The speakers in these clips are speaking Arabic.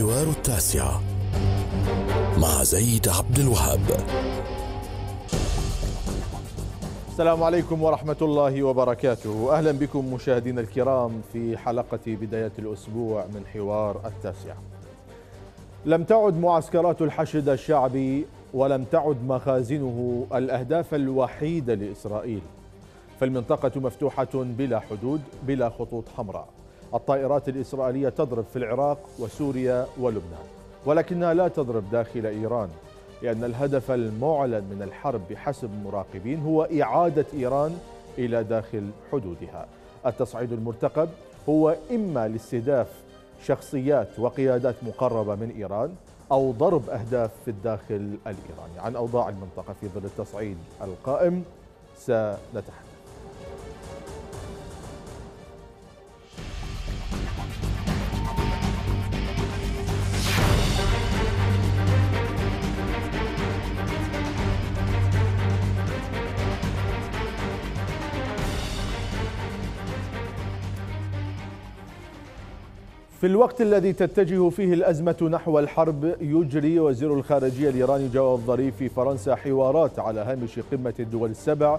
الحوار التاسع مع زيد عبد الوهاب السلام عليكم ورحمة الله وبركاته أهلا بكم مشاهدينا الكرام في حلقة بداية الأسبوع من حوار التاسع لم تعد معسكرات الحشد الشعبي ولم تعد مخازنه الأهداف الوحيدة لإسرائيل فالمنطقة مفتوحة بلا حدود بلا خطوط حمراء الطائرات الإسرائيلية تضرب في العراق وسوريا ولبنان ولكنها لا تضرب داخل إيران لأن الهدف المعلن من الحرب بحسب مراقبين هو إعادة إيران إلى داخل حدودها التصعيد المرتقب هو إما لاستهداف شخصيات وقيادات مقربة من إيران أو ضرب أهداف في الداخل الإيراني عن أوضاع المنطقة في ظل التصعيد القائم سنتحدث في الوقت الذي تتجه فيه الأزمة نحو الحرب يجري وزير الخارجية الإيراني جواد ظريف في فرنسا حوارات على هامش قمة الدول السبع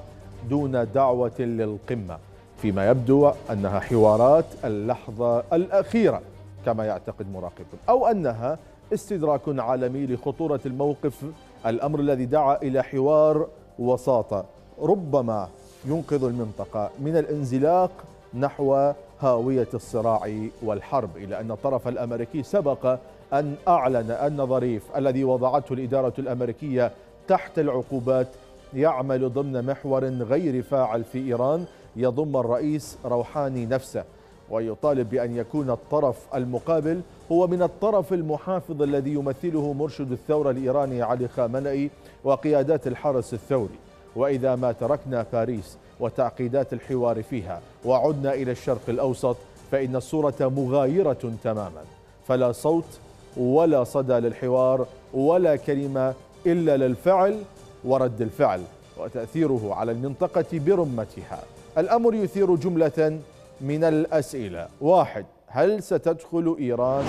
دون دعوة للقمة فيما يبدو أنها حوارات اللحظة الأخيرة كما يعتقد مراقبون أو أنها استدراك عالمي لخطورة الموقف الأمر الذي دعا إلى حوار وساطة ربما ينقذ المنطقة من الانزلاق نحو هاوية الصراع والحرب إلا أن الطرف الأمريكي سبق أن أعلن أن ظريف الذي وضعته الإدارة الأمريكية تحت العقوبات يعمل ضمن محور غير فاعل في إيران يضم الرئيس روحاني نفسه ويطالب بأن يكون الطرف المقابل هو من الطرف المحافظ الذي يمثله مرشد الثورة الإيراني علي خامنئي وقيادات الحرس الثوري وإذا ما تركنا باريس وتعقيدات الحوار فيها وعدنا إلى الشرق الأوسط فإن الصورة مغايرة تماما فلا صوت ولا صدى للحوار ولا كلمة إلا للفعل ورد الفعل وتأثيره على المنطقة برمتها الأمر يثير جملة من الأسئلة واحد هل ستدخل إيران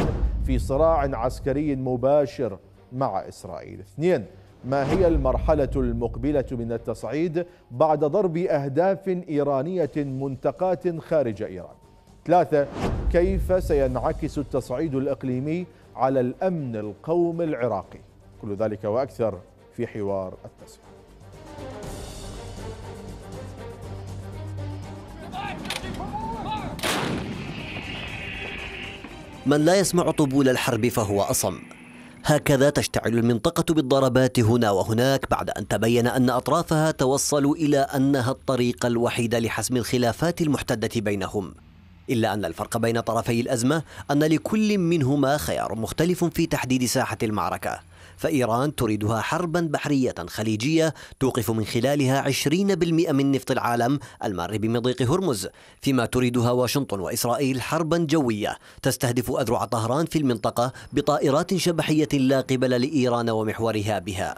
في صراع عسكري مباشر مع إسرائيل اثنين ما هي المرحلة المقبلة من التصعيد بعد ضرب أهداف إيرانية منتقاة خارج إيران؟ ثلاثة كيف سينعكس التصعيد الإقليمي على الأمن القومي العراقي؟ كل ذلك وأكثر في حوار التسويق من لا يسمع طبول الحرب فهو أصم هكذا تشتعل المنطقة بالضربات هنا وهناك بعد أن تبين أن أطرافها توصلوا إلى أنها الطريقة الوحيدة لحسم الخلافات المحتدة بينهم إلا أن الفرق بين طرفي الأزمة أن لكل منهما خيار مختلف في تحديد ساحة المعركة فإيران تريدها حربا بحرية خليجية توقف من خلالها 20% من نفط العالم المار بمضيق هرمز فيما تريدها واشنطن وإسرائيل حربا جوية تستهدف أذرع طهران في المنطقة بطائرات شبحية لا قبل لإيران ومحورها بها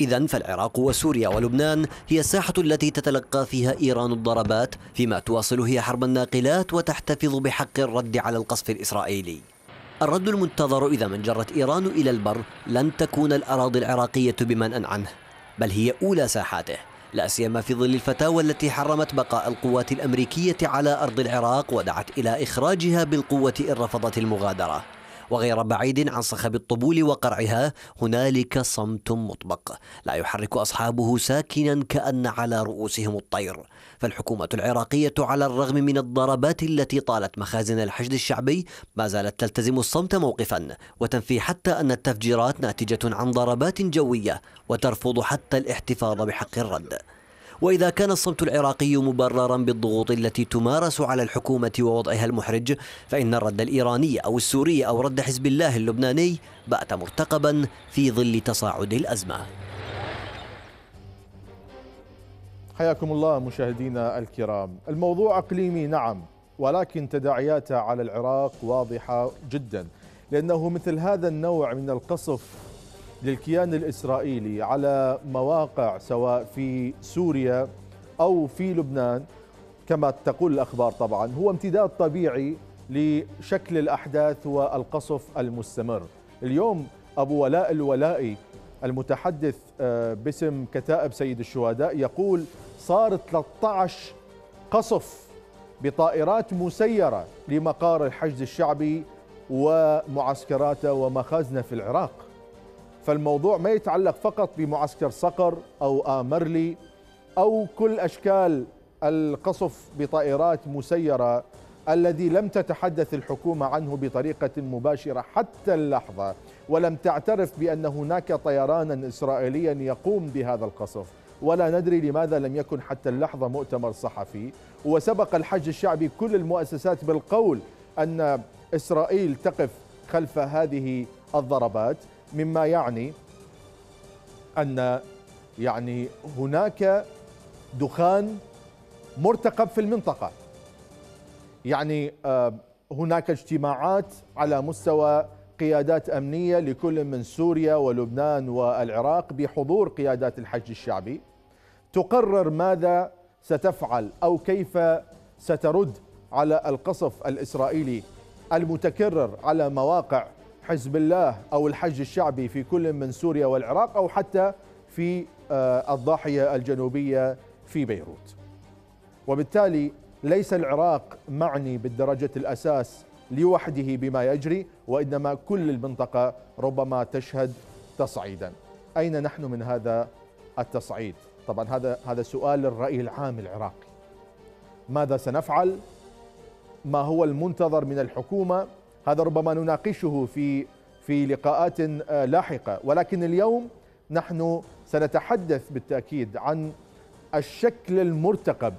إذا فالعراق وسوريا ولبنان هي الساحة التي تتلقى فيها إيران الضربات فيما تواصل هي حرب الناقلات وتحتفظ بحق الرد على القصف الإسرائيلي الرد المنتظر إذا ما انجرت إيران إلى البر لن تكون الأراضي العراقية بمنأ عنه بل هي أولى ساحاته لا سيما في ظل الفتاوى التي حرمت بقاء القوات الأمريكية على أرض العراق ودعت إلى إخراجها بالقوة إن رفضت المغادرة وغير بعيد عن صخب الطبول وقرعها هنالك صمت مطبق لا يحرك أصحابه ساكنا كأن على رؤوسهم الطير فالحكومة العراقية على الرغم من الضربات التي طالت مخازن الحشد الشعبي ما زالت تلتزم الصمت موقفا وتنفي حتى أن التفجيرات ناتجة عن ضربات جوية وترفض حتى الاحتفاظ بحق الرد وإذا كان الصمت العراقي مبررا بالضغوط التي تمارس على الحكومة ووضعها المحرج فإن الرد الإيراني أو السوري أو رد حزب الله اللبناني بات مرتقبا في ظل تصاعد الأزمة حياكم الله مشاهدينا الكرام الموضوع أقليمي نعم ولكن تداعياته على العراق واضحة جدا لأنه مثل هذا النوع من القصف للكيان الإسرائيلي على مواقع سواء في سوريا أو في لبنان كما تقول الأخبار طبعا هو امتداد طبيعي لشكل الأحداث والقصف المستمر اليوم أبو ولاء الولائي المتحدث آه، باسم كتائب سيد الشهداء يقول صار 13 قصف بطائرات مسيرة لمقار الحشد الشعبي ومعسكراته ومخازنه في العراق فالموضوع ما يتعلق فقط بمعسكر صقر أو آمرلي آه، أو كل أشكال القصف بطائرات مسيرة الذي لم تتحدث الحكومة عنه بطريقة مباشرة حتى اللحظة ولم تعترف بأن هناك طيرانا إسرائيليا يقوم بهذا القصف ولا ندري لماذا لم يكن حتى اللحظة مؤتمر صحفي وسبق الحج الشعبي كل المؤسسات بالقول أن إسرائيل تقف خلف هذه الضربات مما يعني أن يعني هناك دخان مرتقب في المنطقة يعني آه، هناك اجتماعات على مستوى قيادات أمنية لكل من سوريا ولبنان والعراق بحضور قيادات الحج الشعبي تقرر ماذا ستفعل أو كيف سترد على القصف الإسرائيلي المتكرر على مواقع حزب الله أو الحج الشعبي في كل من سوريا والعراق أو حتى في آه، الضاحية الجنوبية في بيروت وبالتالي ليس العراق معني بالدرجة الأساس لوحده بما يجري وإنما كل المنطقة ربما تشهد تصعيدا أين نحن من هذا التصعيد طبعا هذا هذا سؤال الرأي العام العراقي ماذا سنفعل ما هو المنتظر من الحكومة هذا ربما نناقشه في في لقاءات آه، لاحقه ولكن اليوم نحن سنتحدث بالتاكيد عن الشكل المرتقب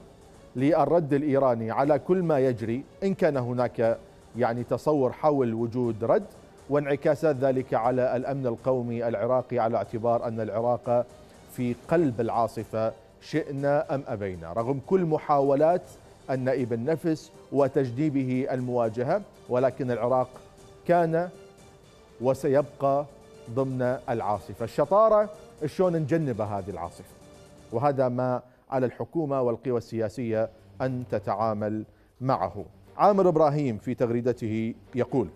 للرد الايراني على كل ما يجري ان كان هناك يعني تصور حول وجود رد وانعكاسات ذلك على الامن القومي العراقي على اعتبار ان العراق في قلب العاصفه شئنا ام ابينا رغم كل محاولات النائب النفس وتجديبه المواجهة ولكن العراق كان وسيبقى ضمن العاصفة الشطارة شلون نجنب هذه العاصفة وهذا ما على الحكومة والقوى السياسية أن تتعامل معه عامر إبراهيم في تغريدته يقول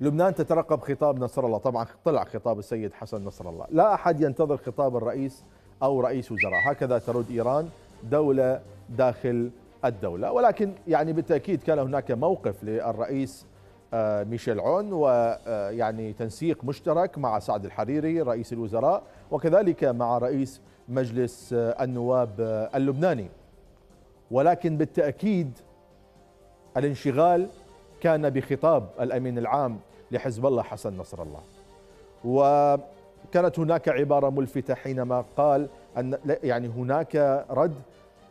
لبنان تترقب خطاب نصر الله طبعا طلع خطاب السيد حسن نصر الله لا أحد ينتظر خطاب الرئيس أو رئيس وزراء هكذا ترد إيران دولة داخل الدولة ولكن يعني بالتأكيد كان هناك موقف للرئيس آه، ميشيل عون ويعني آه، تنسيق مشترك مع سعد الحريري رئيس الوزراء وكذلك مع رئيس مجلس آه، النواب اللبناني ولكن بالتأكيد الانشغال كان بخطاب الأمين العام لحزب الله حسن نصر الله وكانت هناك عبارة ملفتة حينما قال أن يعني هناك رد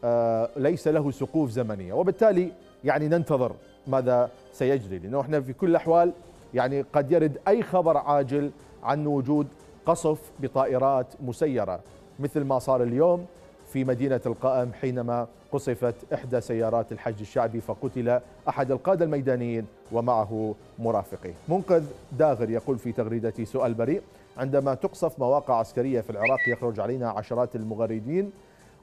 آه، ليس له سقوف زمنية وبالتالي يعني ننتظر ماذا سيجري لأنه احنا في كل الأحوال يعني قد يرد أي خبر عاجل عن وجود قصف بطائرات مسيرة مثل ما صار اليوم في مدينة القائم حينما قصفت إحدى سيارات الحج الشعبي فقتل أحد القادة الميدانيين ومعه مرافقه منقذ داغر يقول في تغريدة سؤال بريء عندما تقصف مواقع عسكرية في العراق يخرج علينا عشرات المغردين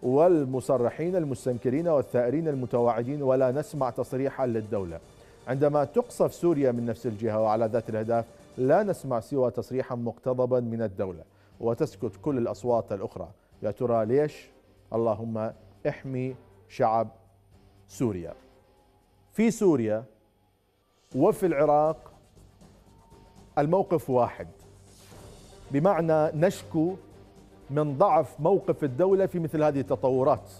والمصرحين المستنكرين والثائرين المتواعدين ولا نسمع تصريحا للدولة عندما تقصف سوريا من نفس الجهة وعلى ذات الأهداف لا نسمع سوى تصريحا مقتضبا من الدولة وتسكت كل الأصوات الأخرى يا ترى ليش اللهم احمي شعب سوريا في سوريا وفي العراق الموقف واحد بمعنى نشكو من ضعف موقف الدولة في مثل هذه التطورات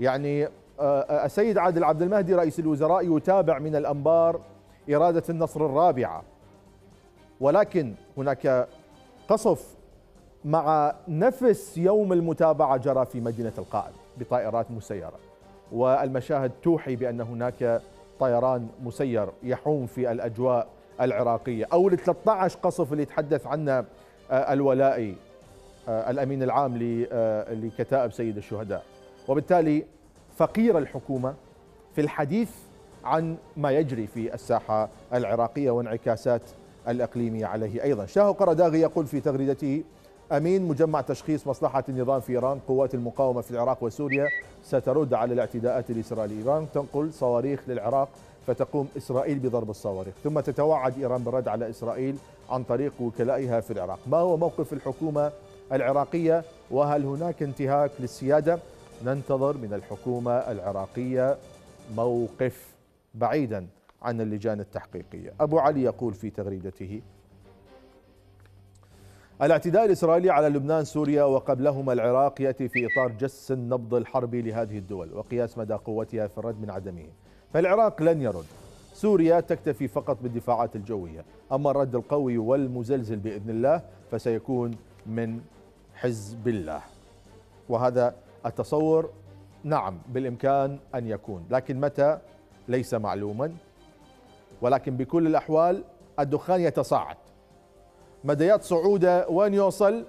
يعني آه، آه، السيد عادل عبد المهدي رئيس الوزراء يتابع من الأنبار إرادة النصر الرابعة ولكن هناك قصف مع نفس يوم المتابعة جرى في مدينة القائد بطائرات مسيرة والمشاهد توحي بأن هناك طيران مسير يحوم في الأجواء العراقية أو ال 13 قصف اللي تحدث عنه آه، الولائي آه، الأمين العام آه، لكتائب سيد الشهداء وبالتالي فقير الحكومة في الحديث عن ما يجري في الساحة العراقية وانعكاسات الأقليمية عليه أيضا شاه قرداغي يقول في تغريدته أمين مجمع تشخيص مصلحة النظام في إيران قوات المقاومة في العراق وسوريا سترد على الاعتداءات الإسرائيلية إيران تنقل صواريخ للعراق فتقوم إسرائيل بضرب الصواريخ ثم تتوعد إيران بالرد على إسرائيل عن طريق وكلائها في العراق ما هو موقف الحكومة العراقية وهل هناك انتهاك للسيادة ننتظر من الحكومة العراقية موقف بعيدا عن اللجان التحقيقية أبو علي يقول في تغريدته الاعتداء الإسرائيلي على لبنان سوريا وقبلهما العراق يأتي في إطار جس النبض الحربي لهذه الدول وقياس مدى قوتها في الرد من عدمه فالعراق لن يرد سوريا تكتفي فقط بالدفاعات الجوية أما الرد القوي والمزلزل بإذن الله فسيكون من حزب الله وهذا التصور نعم بالإمكان أن يكون لكن متى ليس معلوما ولكن بكل الأحوال الدخان يتصاعد مديات صعوده وين يوصل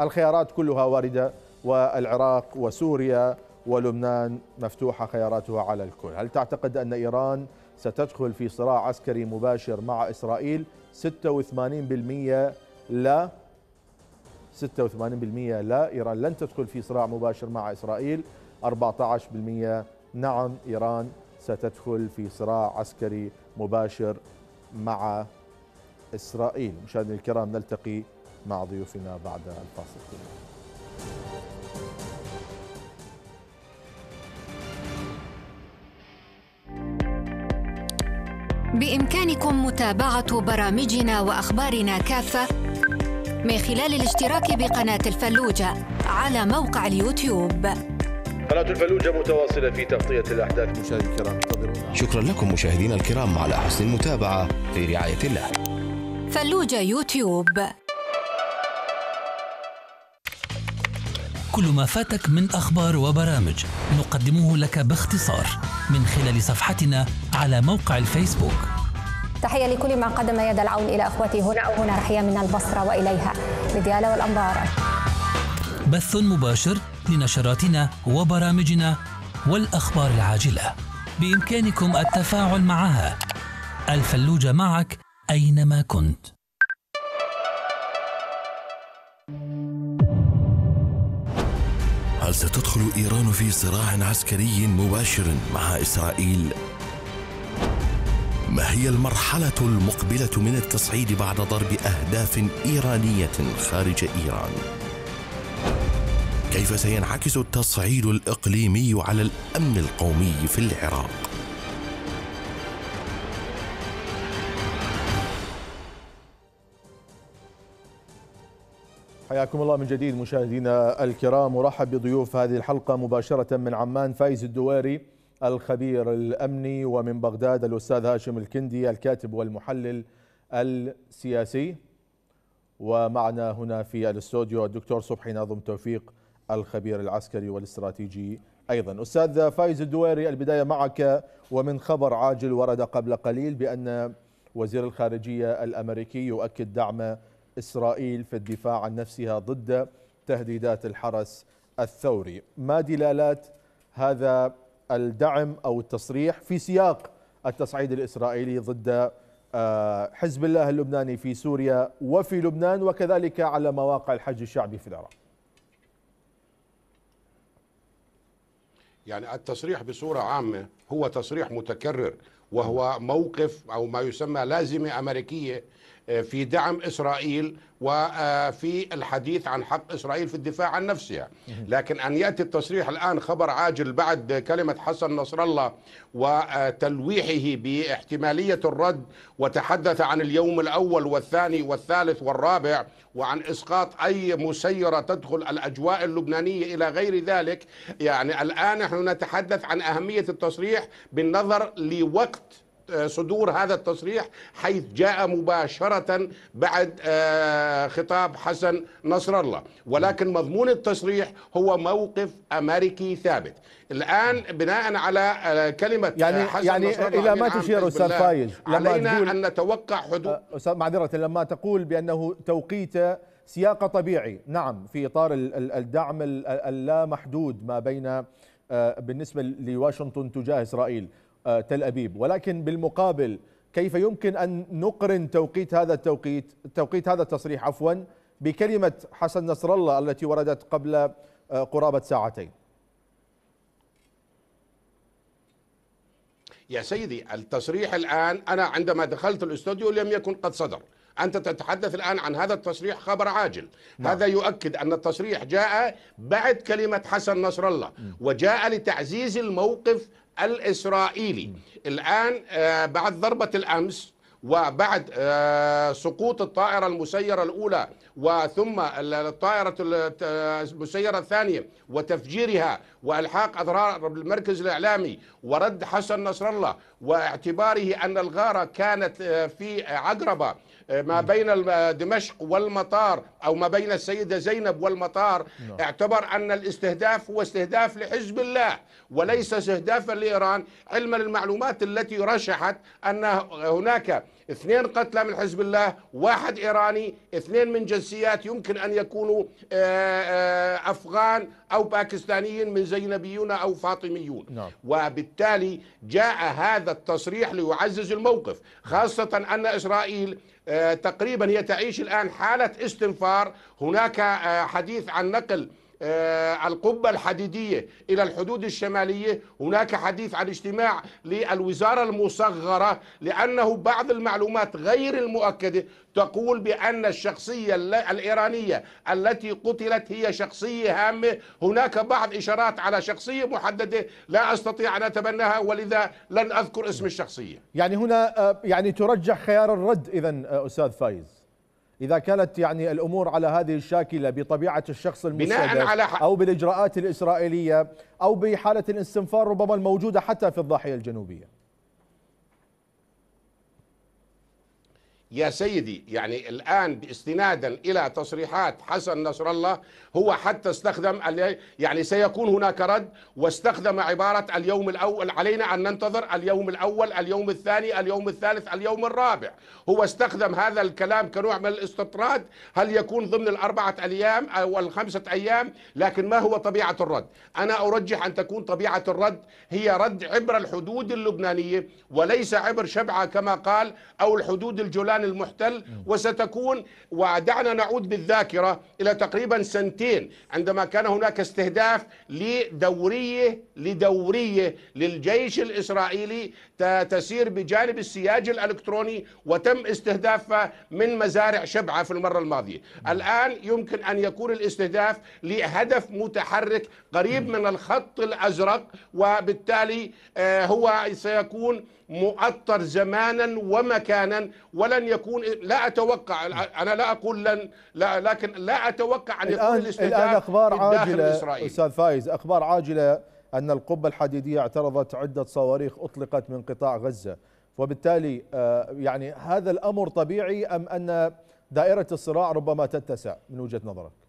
الخيارات كلها وارده والعراق وسوريا ولبنان مفتوحه خياراتها على الكل هل تعتقد ان ايران ستدخل في صراع عسكري مباشر مع اسرائيل 86% لا 86% لا ايران لن تدخل في صراع مباشر مع اسرائيل 14% نعم ايران ستدخل في صراع عسكري مباشر مع إسرائيل مشاهدينا الكرام نلتقي مع ضيوفنا بعد الفاصل بإمكانكم متابعة برامجنا وأخبارنا كافة من خلال الاشتراك بقناة الفلوجة على موقع اليوتيوب قناة الفلوجة متواصلة في تغطية الأحداث مشاهدينا الكرام شكرا لكم مشاهدينا الكرام على حسن المتابعة في رعاية الله فلوجة يوتيوب كل ما فاتك من أخبار وبرامج نقدمه لك باختصار من خلال صفحتنا على موقع الفيسبوك تحية لكل من قدم يد العون إلى أخوتي هنا أو هنا رحية من البصرة وإليها بديالة والأنبار بث مباشر لنشراتنا وبرامجنا والأخبار العاجلة بإمكانكم التفاعل معها الفلوجة معك أينما كنت هل ستدخل إيران في صراع عسكري مباشر مع إسرائيل؟ ما هي المرحلة المقبلة من التصعيد بعد ضرب أهداف إيرانية خارج إيران؟ كيف سينعكس التصعيد الإقليمي على الأمن القومي في العراق؟ حياكم الله من جديد مشاهدينا الكرام ورحب بضيوف هذه الحلقة مباشرة من عمان فايز الدويري الخبير الأمني ومن بغداد الأستاذ هاشم الكندي الكاتب والمحلل السياسي ومعنا هنا في الاستوديو الدكتور صبحي ناظم توفيق الخبير العسكري والاستراتيجي أيضا أستاذ فايز الدويري البداية معك ومن خبر عاجل ورد قبل قليل بأن وزير الخارجية الأمريكي يؤكد دعمه إسرائيل في الدفاع عن نفسها ضد تهديدات الحرس الثوري ما دلالات هذا الدعم أو التصريح في سياق التصعيد الإسرائيلي ضد آه، حزب الله اللبناني في سوريا وفي لبنان وكذلك على مواقع الحج الشعبي في العراق يعني التصريح بصورة عامة هو تصريح متكرر وهو موقف أو ما يسمى لازمة أمريكية في دعم إسرائيل وفي آه، الحديث عن حق إسرائيل في الدفاع عن نفسها لكن أن يأتي التصريح الآن خبر عاجل بعد كلمة حسن نصر الله وتلويحه باحتمالية الرد وتحدث عن اليوم الأول والثاني والثالث والرابع وعن إسقاط أي مسيرة تدخل الأجواء اللبنانية إلى غير ذلك يعني الآن نحن نتحدث عن أهمية التصريح بالنظر لوقت صدور هذا التصريح حيث جاء مباشرة بعد آه، خطاب حسن نصر الله ولكن مضمون التصريح هو موقف أمريكي ثابت الآن بناء على آه، كلمة آه، يعني حسن يعني نصر الله إلى ما تشير أستاذ فايز علينا أن نتوقع حدود أستاذ معذرة لما تقول بأنه توقيته سياق طبيعي نعم في إطار الدعم اللامحدود ما بين بالنسبة لواشنطن تجاه إسرائيل آه، تل أبيب ولكن بالمقابل كيف يمكن أن نقرن توقيت هذا التوقيت توقيت هذا التصريح عفوا بكلمة حسن نصر الله التي وردت قبل آه، قرابة ساعتين يا سيدي التصريح الآن أنا عندما دخلت الاستوديو لم يكن قد صدر أنت تتحدث الآن عن هذا التصريح خبر عاجل نعم. هذا يؤكد أن التصريح جاء بعد كلمة حسن نصر الله وجاء لتعزيز الموقف الإسرائيلي الآن آه، بعد ضربة الأمس وبعد آه، سقوط الطائرة المسيرة الأولى وثم الطائرة المسيرة الثانية وتفجيرها وإلحاق أضرار بالمركز الإعلامي ورد حسن نصر الله واعتباره أن الغارة كانت آه، في عقربة آه، ما بين آه، دمشق والمطار أو ما بين السيدة زينب والمطار نعم. اعتبر أن الاستهداف هو استهداف لحزب الله وليس استهدافا لإيران علما المعلومات التي رشحت أن هناك اثنين قتلى من حزب الله واحد إيراني اثنين من جنسيات يمكن أن يكونوا آه، آه، أفغان أو باكستانيين من زينبيون أو فاطميون نعم. وبالتالي جاء هذا التصريح ليعزز الموقف خاصة أن إسرائيل آه، تقريبا هي تعيش الآن حالة استنفار هناك حديث عن نقل آه، القبة الحديدية إلى الحدود الشمالية هناك حديث عن اجتماع للوزارة المصغرة لأنه بعض المعلومات غير المؤكدة تقول بأن الشخصية الإيرانية التي قتلت هي شخصية هامة هناك بعض إشارات على شخصية محددة لا أستطيع أن أتبناها ولذا لن أذكر اسم الشخصية يعني هنا آه، يعني ترجح خيار الرد إذا آه، أستاذ فايز إذا كانت يعني الأمور على هذه الشاكلة بطبيعة الشخص المستهدف أو بالإجراءات الإسرائيلية أو بحالة الاستنفار ربما الموجودة حتى في الضاحية الجنوبية يا سيدي يعني الآن استنادا إلى تصريحات حسن نصر الله هو حتى استخدم يعني سيكون هناك رد واستخدم عبارة اليوم الأول علينا أن ننتظر اليوم الأول اليوم الثاني اليوم الثالث اليوم الرابع هو استخدم هذا الكلام كنوع من الاستطراد هل يكون ضمن الأربعة أيام أو الخمسة أيام لكن ما هو طبيعة الرد أنا أرجح أن تكون طبيعة الرد هي رد عبر الحدود اللبنانية وليس عبر شبعة كما قال أو الحدود الجولان عن المحتل وستكون ودعنا نعود بالذاكرة إلى تقريبا سنتين عندما كان هناك استهداف لدورية لدورية للجيش الإسرائيلي تسير بجانب السياج الإلكتروني وتم استهدافها من مزارع شبعة في المرة الماضية الآن يمكن أن يكون الاستهداف لهدف متحرك قريب من الخط الأزرق وبالتالي آه، هو سيكون مؤطر زمانا ومكانا ولن يكون لا اتوقع انا لا اقول لن لا لكن لا اتوقع ان يكون الاستهداف الان اخبار عاجله استاذ فايز اخبار عاجله ان القبه الحديديه اعترضت عده صواريخ اطلقت من قطاع غزه وبالتالي آه، يعني هذا الامر طبيعي ام ان دائره الصراع ربما تتسع من وجهه نظرك؟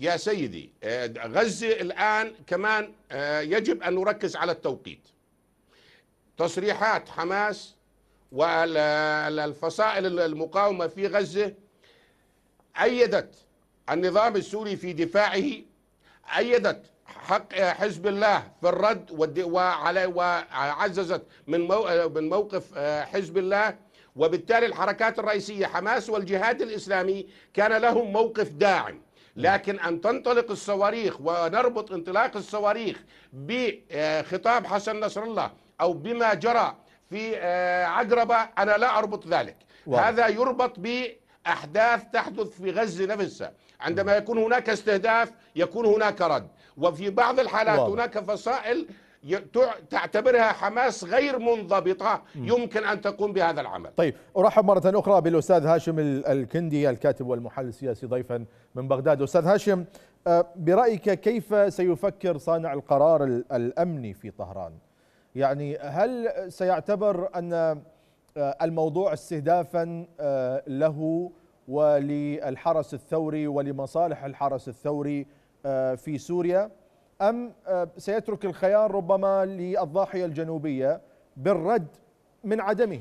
يا سيدي آه، غزة الآن كمان آه، يجب أن نركز على التوقيت تصريحات حماس والفصائل المقاومة في غزة أيدت النظام السوري في دفاعه أيدت حق حزب الله في الرد وعلى وعززت من من موقف آه، حزب الله وبالتالي الحركات الرئيسية حماس والجهاد الإسلامي كان لهم موقف داعم لكن أن تنطلق الصواريخ ونربط انطلاق الصواريخ بخطاب حسن نصر الله أو بما جرى في آه، عقربة أنا لا أربط ذلك واو. هذا يربط بأحداث تحدث في غزة نفسها عندما يكون هناك استهداف يكون هناك رد وفي بعض الحالات واو. هناك فصائل تعتبرها حماس غير منضبطة يمكن أن تقوم بهذا العمل طيب أرحب مرة أخرى بالأستاذ هاشم الكندي الكاتب والمحلل السياسي ضيفا من بغداد أستاذ هاشم آه، برأيك كيف سيفكر صانع القرار الأمني في طهران يعني هل سيعتبر أن آه، الموضوع استهدافا آه، له وللحرس الثوري ولمصالح الحرس الثوري في سوريا أم آه، سيترك الخيار ربما للضاحية الجنوبية بالرد من عدمه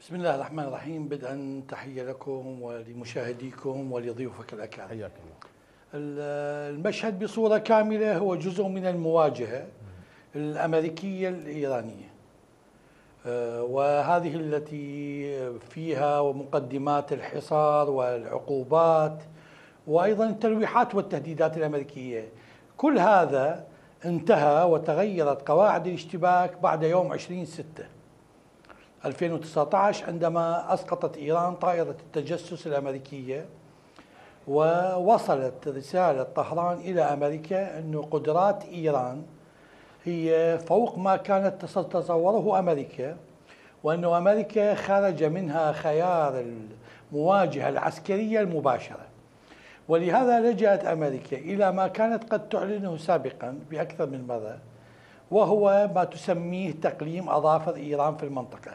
بسم الله الرحمن الرحيم بدءا تحية لكم ولمشاهديكم ولضيوفك الأكارم حياك الله المشهد بصورة كاملة هو جزء من المواجهة الأمريكية الإيرانية آه، وهذه التي فيها ومقدمات الحصار والعقوبات وايضا التلويحات والتهديدات الامريكيه كل هذا انتهى وتغيرت قواعد الاشتباك بعد يوم 20 6 2019 عندما اسقطت ايران طائره التجسس الامريكيه ووصلت رساله طهران الى امريكا انه قدرات ايران هي فوق ما كانت تتصوره أمريكا وانه أمريكا خرج منها خيار المواجهة العسكرية المباشرة ولهذا لجأت أمريكا إلى ما كانت قد تعلنه سابقا بأكثر من مرة وهو ما تسميه تقليم أظافر إيران في المنطقة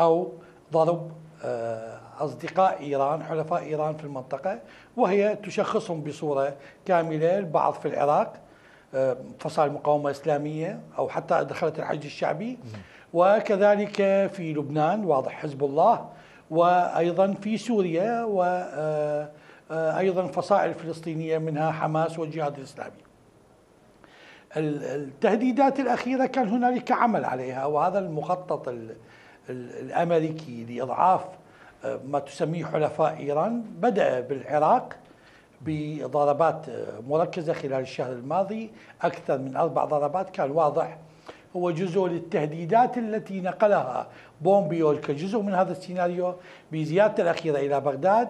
أو ضرب آه، أصدقاء إيران حلفاء إيران في المنطقة وهي تشخصهم بصورة كاملة البعض في العراق فصائل المقاومة الإسلامية أو حتى دخلت الحج الشعبي وكذلك في لبنان واضح حزب الله وأيضا في سوريا وأيضا آه، فصائل فلسطينية منها حماس والجهاد الإسلامي التهديدات الأخيرة كان هنالك عمل عليها وهذا المخطط الأمريكي لإضعاف آه، ما تسميه حلفاء إيران بدأ بالعراق بضربات آه، مركزة خلال الشهر الماضي أكثر من أربع ضربات كان واضح هو جزء للتهديدات التي نقلها بومبيو كجزء من هذا السيناريو بزيارته الأخيرة إلى بغداد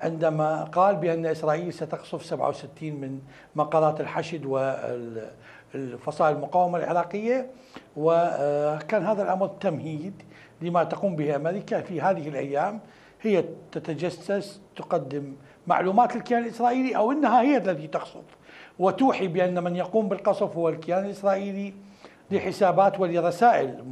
عندما قال بأن إسرائيل ستقصف 67 من مقرات الحشد والفصائل المقاومة العراقية وكان هذا الأمر تمهيد لما تقوم به أمريكا في هذه الأيام هي تتجسس تقدم معلومات الكيان الإسرائيلي أو أنها هي التي تقصف وتوحي بأن من يقوم بالقصف هو الكيان الإسرائيلي لحسابات ولرسائل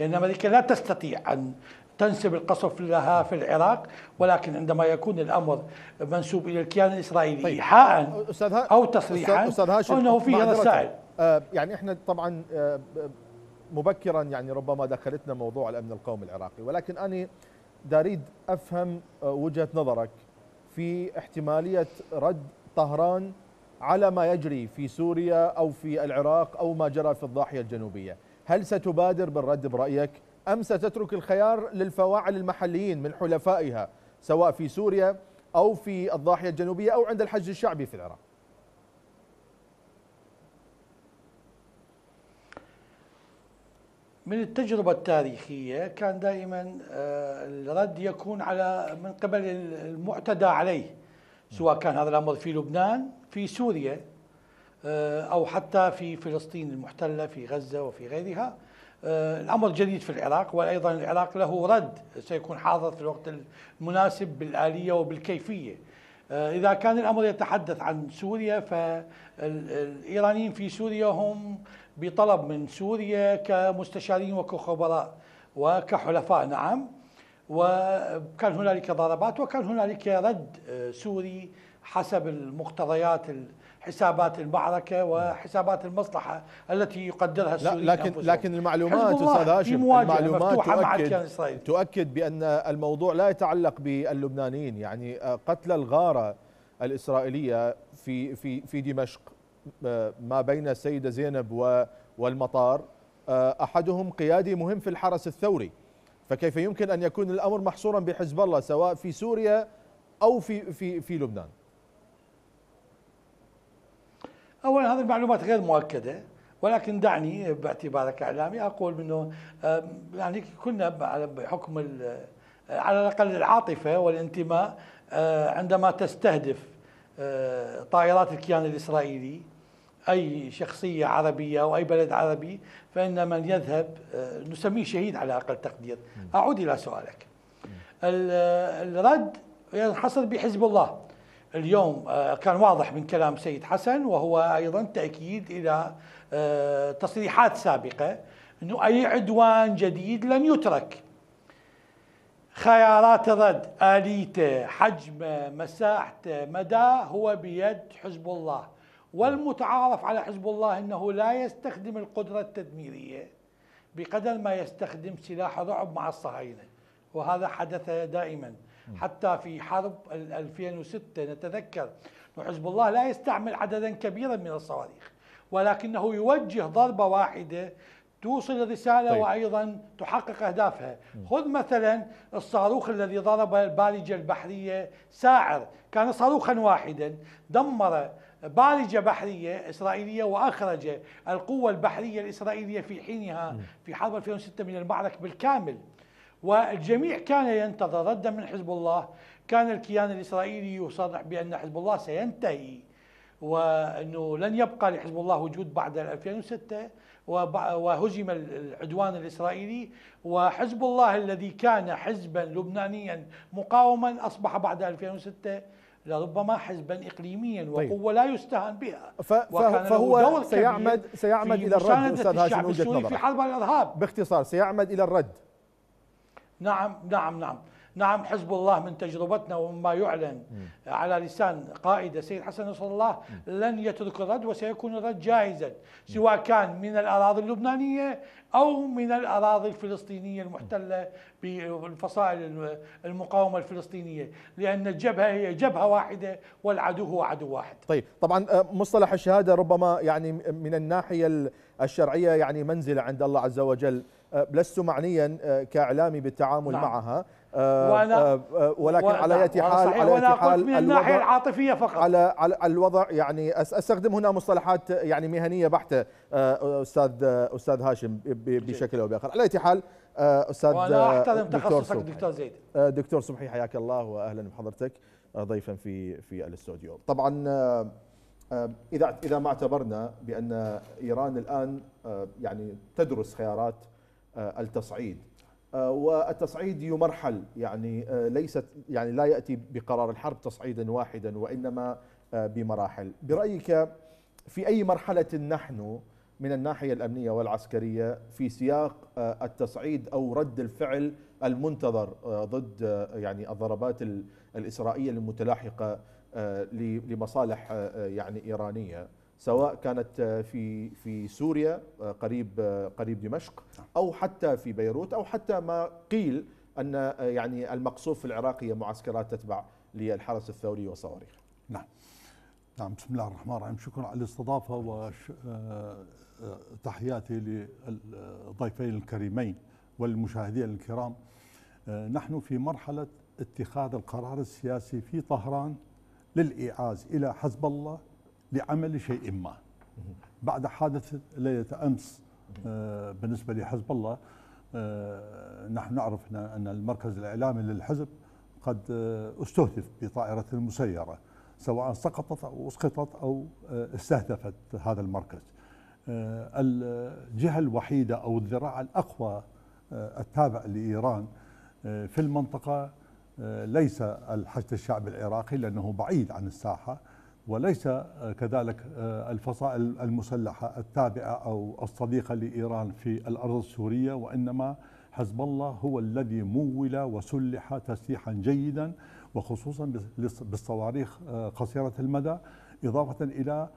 لأن أمريكا لا تستطيع أن تنسب القصف لها في العراق ولكن عندما يكون الامر منسوب الى الكيان الاسرائيلي طيب. ايحاء او تصريحا أستاذ هاشم انه فيه رسائل آه، يعني احنا طبعا آه، مبكرا يعني ربما دخلتنا موضوع الامن القومي العراقي ولكن انا داريد افهم آه، وجهه نظرك في احتمالية رد طهران على ما يجري في سوريا أو في العراق أو ما جرى في الضاحية الجنوبية هل ستبادر بالرد برأيك أم ستترك الخيار للفواعل المحليين من حلفائها سواء في سوريا أو في الضاحية الجنوبية أو عند الحج الشعبي في العراق من التجربة التاريخية كان دائما آه، الرد يكون على من قبل المعتدى عليه سواء كان هذا الأمر في لبنان في سوريا آه، أو حتى في فلسطين المحتلة في غزة وفي غيرها آه، الأمر جديد في العراق وأيضا العراق له رد سيكون حاضر في الوقت المناسب بالآلية وبالكيفية آه، إذا كان الأمر يتحدث عن سوريا فالإيرانيين في سوريا هم بطلب من سوريا كمستشارين وكخبراء وكحلفاء نعم وكان هنالك ضربات وكان هنالك رد آه، سوري حسب المقتضيات حسابات المعركه وحسابات المصلحه التي يقدرها السوريين لكن أنفسهم. لكن المعلومات استاذ هاشم المعلومات تؤكد تؤكد بان الموضوع لا يتعلق باللبنانيين يعني آه، قتل الغاره الاسرائيليه في في في دمشق آه، ما بين السيده زينب والمطار آه، احدهم قيادي مهم في الحرس الثوري فكيف يمكن ان يكون الامر محصورا بحزب الله سواء في سوريا او في في في لبنان اولا هذه المعلومات غير مؤكده ولكن دعني باعتبارك اعلامي اقول انه يعني كنا بحكم آه، على الاقل العاطفه والانتماء آه، عندما تستهدف آه، طائرات الكيان الاسرائيلي اي شخصيه عربيه او اي بلد عربي فان من يذهب نسميه شهيد على اقل تقدير اعود الى سؤالك الرد ينحصر بحزب الله اليوم آه، كان واضح من كلام سيد حسن وهو ايضا تاكيد الى آه، تصريحات سابقه انه اي عدوان جديد لن يترك خيارات الرد اليته حجمه مساحته مداه هو بيد حزب الله والمتعارف على حزب الله انه لا يستخدم القدره التدميريه بقدر ما يستخدم سلاح الرعب مع الصهاينه وهذا حدث دائما حتى في حرب 2006 نتذكر أن حزب الله لا يستعمل عددا كبيرا من الصواريخ ولكنه يوجه ضربة واحدة توصل الرسالة طيب. وأيضا تحقق أهدافها خذ مثلا الصاروخ الذي ضرب البارجة البحرية ساعر كان صاروخا واحدا دمر بارجة بحرية إسرائيلية وأخرج القوة البحرية الإسرائيلية في حينها في حرب 2006 من المعركة بالكامل والجميع كان ينتظر ردا من حزب الله كان الكيان الإسرائيلي يصرح بأن حزب الله سينتهي وأنه لن يبقى لحزب الله وجود بعد 2006 وهزم العدوان الإسرائيلي وحزب الله الذي كان حزبا لبنانيا مقاوما أصبح بعد 2006 لربما حزبا اقليميا طيب. وقوه طيب. لا يستهان بها فهو سيعمد سيعمد الى الرد استاذ هاشم وجهه نظرك في حرب الارهاب باختصار سيعمد الى الرد نعم نعم نعم نعم حزب الله من تجربتنا ومما يعلن م. على لسان قائد السيد حسن نصر الله لن يترك الرد وسيكون الرد جاهزا سواء كان من الأراضي اللبنانية أو من الأراضي الفلسطينية المحتلة بالفصائل المقاومة الفلسطينية لأن الجبهة هي جبهة واحدة والعدو هو عدو واحد طيب طبعا آه، مصطلح الشهادة ربما يعني من الناحية الشرعية يعني منزلة عند الله عز وجل أه، لست معنيا أه، كاعلامي بالتعامل نعم. معها أه، وأنا ولكن نعم، وأنا على اية حال على اية حال من الناحيه العاطفيه فقط على على الوضع يعني استخدم هنا مصطلحات يعني مهنيه بحته استاذ استاذ هاشم بشكل او باخر على اية حال استاذ وانا احترم تخصصك دكتور زيد دكتور صبحي حياك الله واهلا بحضرتك ضيفا في في الاستوديو طبعا اذا اذا ما اعتبرنا بان ايران الان يعني تدرس خيارات آه، التصعيد آه، والتصعيد يمرحل يعني آه، ليست يعني لا ياتي بقرار الحرب تصعيدا واحدا وانما بمراحل برايك في اي مرحله نحن من الناحيه الامنيه والعسكريه في سياق التصعيد او رد الفعل المنتظر ضد يعني الضربات الاسرائيليه المتلاحقه لمصالح يعني ايرانيه سواء كانت آه، في في سوريا آه، قريب آه، قريب دمشق او حتى في بيروت او حتى ما قيل ان يعني المقصوف في العراق هي معسكرات تتبع للحرس الثوري وصواريخ. نعم. نعم بسم الله الرحمن الرحيم شكرا على الاستضافه وتحياتي للضيفين الكريمين والمشاهدين الكرام. نحن في مرحله اتخاذ القرار السياسي في طهران للإيعاز إلى حزب الله لعمل شيء ما بعد حادث ليلة أمس آه، بالنسبة لحزب الله آه، نحن نعرف أن المركز الإعلامي للحزب قد آه، استهدف بطائرة مسيرة سواء سقطت أو أسقطت أو استهدفت هذا المركز الجهة الوحيدة أو الذراع الأقوى التابع لإيران في المنطقة ليس الحشد الشعبي العراقي لأنه بعيد عن الساحة وليس آه، كذلك آه، الفصائل المسلحة التابعة أو الصديقة لإيران في الأرض السورية وإنما حزب الله هو الذي مول وسلح تسليحا جيدا وخصوصا بالصواريخ آه، قصيرة المدى إضافة إلى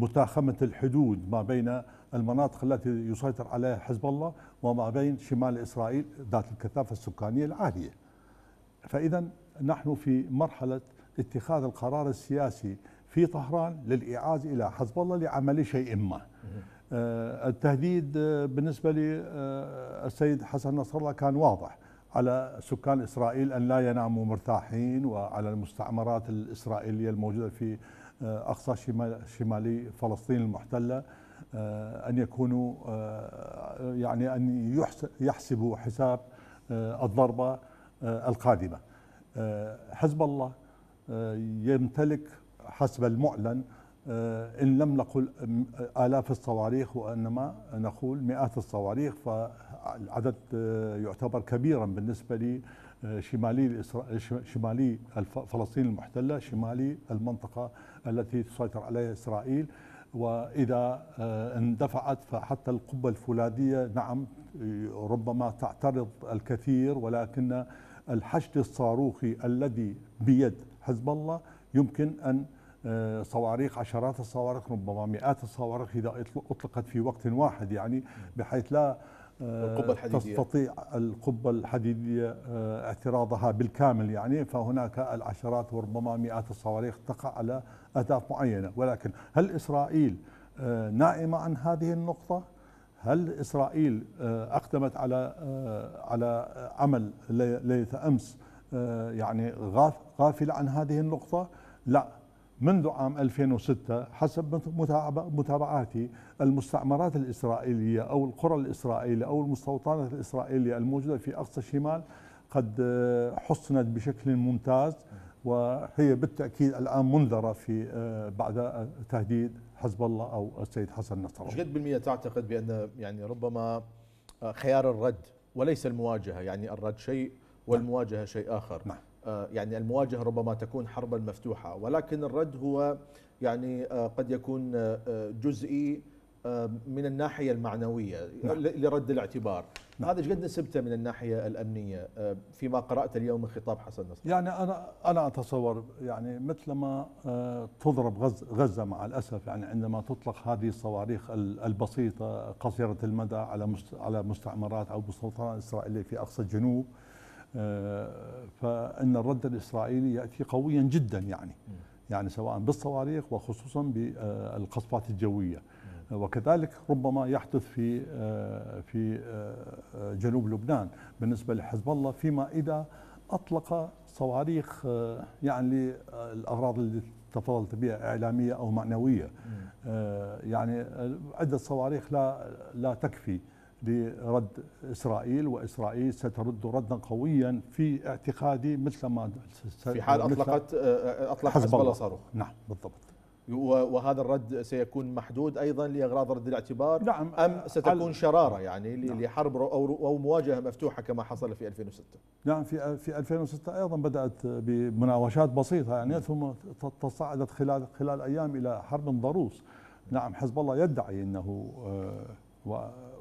متاخمة الحدود ما بين المناطق التي يسيطر عليها حزب الله وما بين شمال إسرائيل ذات الكثافة السكانية العالية فإذا نحن في مرحلة اتخاذ القرار السياسي في طهران للإعاز إلى حزب الله لعمل شيء ما آه، التهديد آه، بالنسبة للسيد آه، حسن نصر الله كان واضح على سكان إسرائيل أن لا يناموا مرتاحين وعلى المستعمرات الإسرائيلية الموجودة في أقصى شمال شمالي فلسطين المحتلة أن يكونوا يعني أن يحسبوا حساب الضربة القادمة حزب الله آه، يمتلك حسب المعلن آه، إن لم نقل آلاف الصواريخ وإنما نقول مئات الصواريخ فالعدد آه، يعتبر كبيرا بالنسبة لشمالي شمالي فلسطين المحتلة شمالي المنطقة التي تسيطر عليها إسرائيل وإذا اندفعت فحتى القبة الفولاذية نعم ربما تعترض الكثير ولكن الحشد الصاروخي الذي بيد حزب الله يمكن أن آه، صواريخ عشرات الصواريخ ربما مئات الصواريخ إذا أطلقت في وقت واحد يعني بحيث لا آه، القبة الحديدية. تستطيع القبة الحديدية آه، اعتراضها بالكامل يعني فهناك العشرات وربما مئات الصواريخ تقع على أهداف معينة ولكن هل إسرائيل نائمة عن هذه النقطة؟ هل إسرائيل أقدمت على على عمل ليلة أمس آه، يعني غافل عن هذه النقطة لا منذ عام 2006 حسب متابعاتي المستعمرات الإسرائيلية أو القرى الإسرائيلية أو المستوطنات الإسرائيلية الموجودة في أقصى الشمال قد آه، حصنت بشكل ممتاز وهي بالتأكيد الآن منذرة في آه، بعد تهديد حزب الله أو السيد حسن نصر الله بالمئة تعتقد بأن يعني ربما خيار الرد وليس المواجهة يعني الرد شيء والمواجهة شيء آخر نعم. آه، يعني المواجهة ربما تكون حربا مفتوحة ولكن الرد هو يعني آه، قد يكون آه، جزئي من الناحية المعنوية نعم. لرد الاعتبار نعم. هذا قد نسبته من الناحية الأمنية فيما قرأت اليوم من خطاب حسن نصر يعني أنا أنا أتصور يعني مثلما تضرب غز غزة مع الأسف يعني عندما تطلق هذه الصواريخ البسيطة قصيرة المدى على على مستعمرات أو مستوطنات إسرائيلية في أقصى الجنوب آه، فان الرد الاسرائيلي ياتي قويا جدا يعني يعني سواء بالصواريخ وخصوصا بالقصفات الجويه وكذلك ربما يحدث في آه، في آه، جنوب لبنان بالنسبه لحزب الله فيما اذا اطلق صواريخ يعني للاغراض اللي تفضلت بها اعلاميه او معنويه يعني عده صواريخ لا لا تكفي برد إسرائيل وإسرائيل سترد ردا قويا في اعتقادي مثل ما في حال أطلقت آه، آه، أطلق حزب الله صاروخ نعم بالضبط وهذا الرد سيكون محدود ايضا لاغراض رد الاعتبار نعم ام ستكون شراره يعني نعم لحرب او او مواجهه مفتوحه كما حصل في 2006 نعم في في 2006 ايضا بدات بمناوشات بسيطه يعني نعم. ثم تصاعدت خلال خلال ايام الى حرب ضروس نعم حزب الله يدعي انه آه،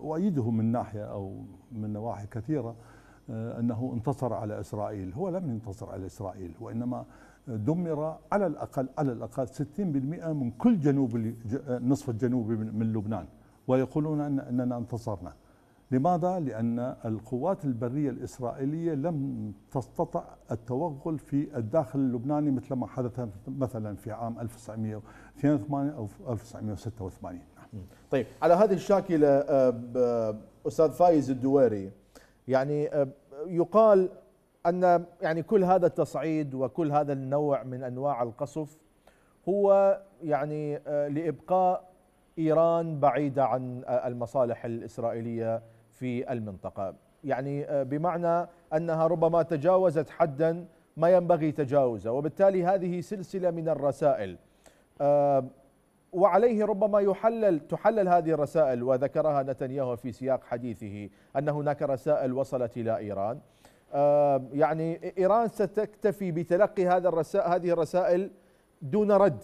أؤيده من ناحية أو من نواحي كثيرة آه، أنه انتصر على إسرائيل هو لم ينتصر على إسرائيل وإنما دمر على الأقل على الأقل 60% من كل جنوب النصف آه، الجنوبي من لبنان ويقولون أن أننا انتصرنا لماذا؟ لأن القوات البرية الإسرائيلية لم تستطع التوغل في الداخل اللبناني مثل ما حدث مثلا في عام 1982 أو 1986 طيب على هذه الشاكله آه، آه، استاذ فايز الدويري يعني آه، يقال ان يعني كل هذا التصعيد وكل هذا النوع من انواع القصف هو يعني لابقاء ايران بعيده عن المصالح الاسرائيليه في المنطقه يعني بمعنى انها ربما تجاوزت حدا ما ينبغي تجاوزه وبالتالي هذه سلسله من الرسائل وعليه ربما يحلل تحلل هذه الرسائل وذكرها نتنياهو في سياق حديثه أن هناك رسائل وصلت إلى إيران يعني إيران ستكتفي بتلقي هذا الرسائل هذه الرسائل دون رد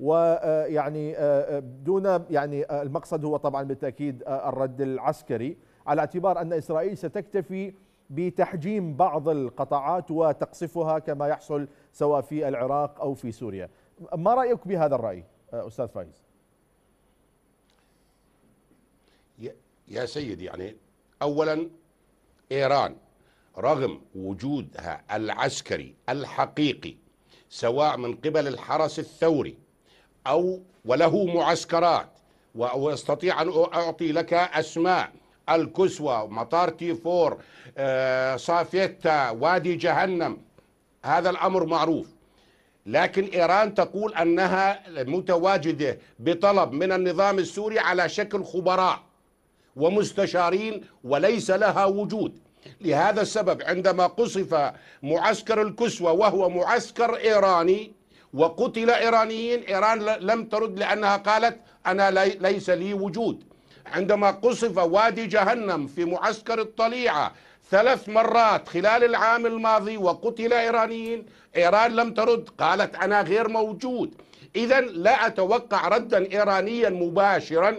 ويعني دون يعني المقصد هو طبعا بالتأكيد الرد العسكري على اعتبار أن إسرائيل ستكتفي بتحجيم بعض القطاعات وتقصفها كما يحصل سواء في العراق أو في سوريا ما رأيك بهذا الرأي؟ آه، استاذ فايز يا سيدي يعني اولا ايران رغم وجودها العسكري الحقيقي سواء من قبل الحرس الثوري او وله معسكرات واستطيع ان اعطي لك اسماء الكسوة مطار تي فور آه، صافيتا وادي جهنم هذا الأمر معروف لكن إيران تقول أنها متواجدة بطلب من النظام السوري على شكل خبراء ومستشارين وليس لها وجود لهذا السبب عندما قصف معسكر الكسوة وهو معسكر إيراني وقتل إيرانيين إيران لم ترد لأنها قالت أنا ليس لي وجود عندما قصف وادي جهنم في معسكر الطليعة ثلاث مرات خلال العام الماضي وقتل إيرانيين إيران لم ترد قالت أنا غير موجود إذا لا أتوقع ردا إيرانيا مباشرا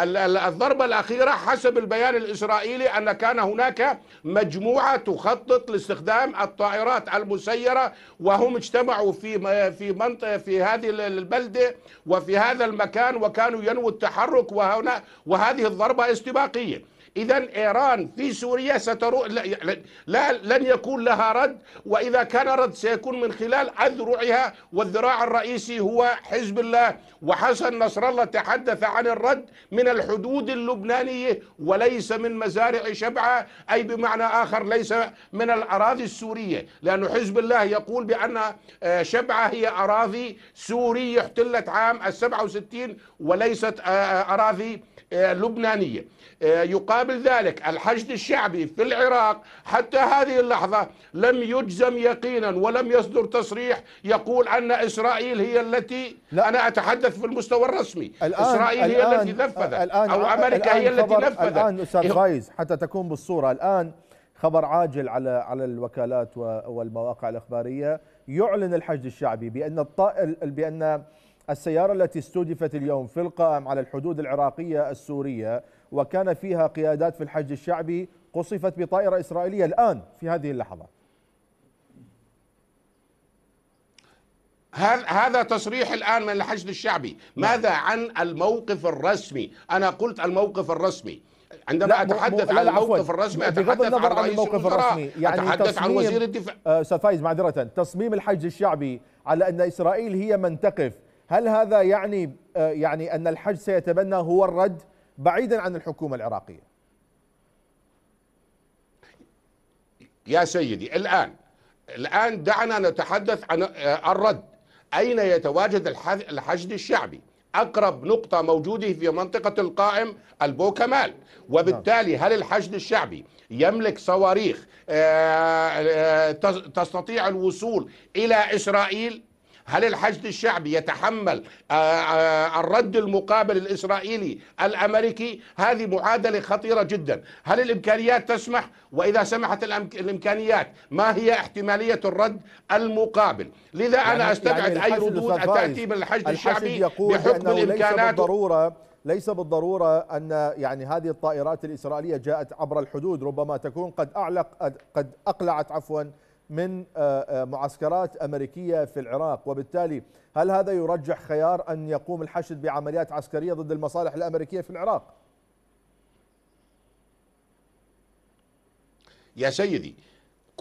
الضربة الأخيرة حسب البيان الإسرائيلي أن كان هناك مجموعة تخطط لاستخدام الطائرات المسيرة وهم اجتمعوا في في منطقة في هذه البلدة وفي هذا المكان وكانوا ينووا التحرك وهنا وهذه الضربة استباقية إذا إيران في سوريا سترو لا لن يكون لها رد وإذا كان رد سيكون من خلال أذرعها والذراع الرئيسي هو حزب الله وحسن نصر الله تحدث عن الرد من الحدود اللبنانية وليس من مزارع شبعة أي بمعنى آخر ليس من الأراضي السورية لأن حزب الله يقول بأن آه، شبعة هي أراضي سورية احتلت عام 67 وليست آه، آه، أراضي آه، لبنانية آه، يقابل ذلك الحشد الشعبي في العراق حتى هذه اللحظة لم يجزم يقينا ولم يصدر تصريح يقول أن إسرائيل هي التي لا. أنا أتحدث في المستوى الرسمي الآن إسرائيل الآن هي التي نفذت الآن أو أمريكا الآن هي التي نفذت الآن أستاذ فايز حتى تكون بالصورة الآن خبر عاجل على على الوكالات والمواقع الإخبارية يعلن الحشد الشعبي بأن الطائر بأن السيارة التي استودفت اليوم في القائم على الحدود العراقية السورية وكان فيها قيادات في الحج الشعبي قصفت بطائرة إسرائيلية الآن في هذه اللحظة هذا تصريح الآن من الحشد الشعبي نعم. ماذا عن الموقف الرسمي أنا قلت الموقف الرسمي عندما اتحدث عن الموقف الرسمي اتحدث عن رئيس الموقف الرسمي يعني اتحدث عن وزير الدفاع استاذ آه، فايز معذره تصميم الحج الشعبي على ان اسرائيل هي من تقف هل هذا يعني آه، يعني أن الحج سيتبنى هو الرد بعيدا عن الحكومة العراقية يا سيدي الآن الآن دعنا نتحدث عن آه، الرد أين يتواجد الحشد الشعبي أقرب نقطة موجوده في منطقة القائم البوكمال وبالتالي نعم. هل الحشد الشعبي يملك صواريخ آه، تستطيع الوصول إلى إسرائيل هل الحشد الشعبي يتحمل آه، آه، الرد المقابل الإسرائيلي الأمريكي هذه معادلة خطيرة جدا هل الإمكانيات تسمح وإذا سمحت الإمكانيات ما هي احتمالية الرد المقابل لذا يعني أنا أستبعد يعني أي ردود تأتي من الحشد, الشعبي بحكم الإمكانات بالضرورة ليس بالضرورة أن يعني هذه الطائرات الإسرائيلية جاءت عبر الحدود ربما تكون قد أعلق قد أقلعت عفوا من آه، آه، معسكرات أمريكية في العراق وبالتالي هل هذا يرجح خيار أن يقوم الحشد بعمليات عسكرية ضد المصالح الأمريكية في العراق؟ يا سيدي